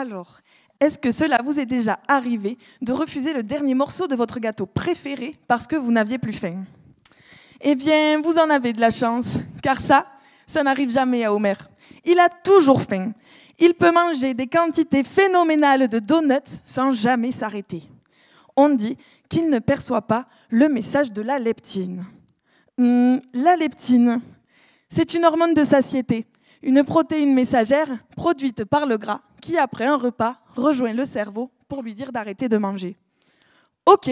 Alors, est-ce que cela vous est déjà arrivé de refuser le dernier morceau de votre gâteau préféré parce que vous n'aviez plus faim Eh bien, vous en avez de la chance, car ça, ça n'arrive jamais à Homer. Il a toujours faim. Il peut manger des quantités phénoménales de donuts sans jamais s'arrêter. On dit qu'il ne perçoit pas le message de la leptine. Hmm, la leptine, c'est une hormone de satiété une protéine messagère produite par le gras qui, après un repas, rejoint le cerveau pour lui dire d'arrêter de manger. Ok,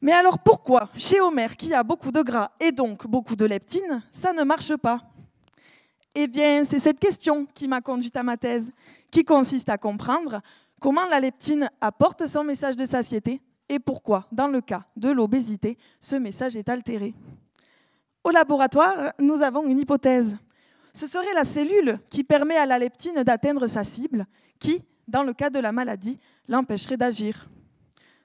mais alors pourquoi chez Homer qui a beaucoup de gras et donc beaucoup de leptine, ça ne marche pas Eh bien, c'est cette question qui m'a conduite à ma thèse, qui consiste à comprendre comment la leptine apporte son message de satiété et pourquoi, dans le cas de l'obésité, ce message est altéré. Au laboratoire, nous avons une hypothèse ce serait la cellule qui permet à la leptine d'atteindre sa cible, qui, dans le cas de la maladie, l'empêcherait d'agir.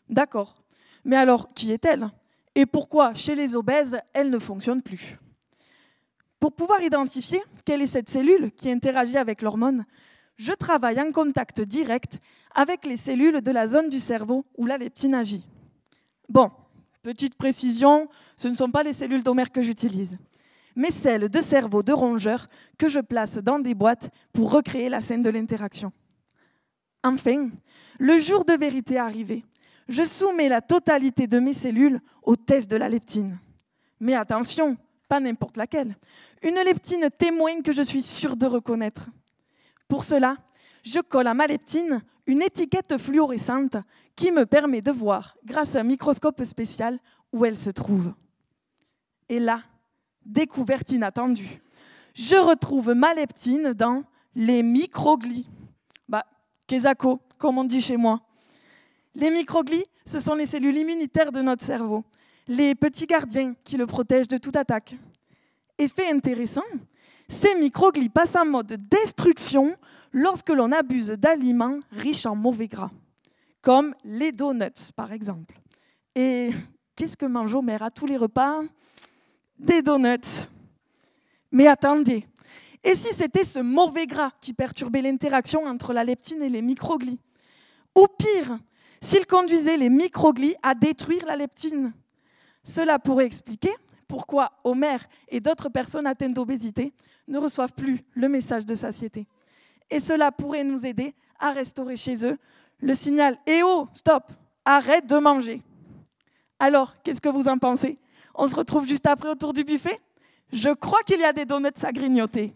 D'accord. Mais alors, qui est-elle Et pourquoi, chez les obèses, elle ne fonctionne plus Pour pouvoir identifier quelle est cette cellule qui interagit avec l'hormone, je travaille en contact direct avec les cellules de la zone du cerveau où la leptine agit. Bon, petite précision, ce ne sont pas les cellules d'Homère que j'utilise mais celles de cerveau de rongeurs que je place dans des boîtes pour recréer la scène de l'interaction. Enfin, le jour de vérité arrivé, je soumets la totalité de mes cellules au test de la leptine. Mais attention, pas n'importe laquelle. Une leptine témoigne que je suis sûre de reconnaître. Pour cela, je colle à ma leptine une étiquette fluorescente qui me permet de voir, grâce à un microscope spécial, où elle se trouve. Et là, découverte inattendue. Je retrouve ma leptine dans les microglies. Bah, quesaco, comme on dit chez moi. Les microglies, ce sont les cellules immunitaires de notre cerveau, les petits gardiens qui le protègent de toute attaque. Effet intéressant, ces microglies passent en mode destruction lorsque l'on abuse d'aliments riches en mauvais gras, comme les donuts par exemple. Et qu'est-ce que mange Homer à tous les repas des donuts. Mais attendez, et si c'était ce mauvais gras qui perturbait l'interaction entre la leptine et les microglies Ou pire, s'il conduisait les microglies à détruire la leptine Cela pourrait expliquer pourquoi Homer et d'autres personnes atteintes d'obésité ne reçoivent plus le message de satiété. Et cela pourrait nous aider à restaurer chez eux le signal Eh oh, stop, arrête de manger. Alors, qu'est-ce que vous en pensez on se retrouve juste après autour du buffet. Je crois qu'il y a des donuts à grignoter.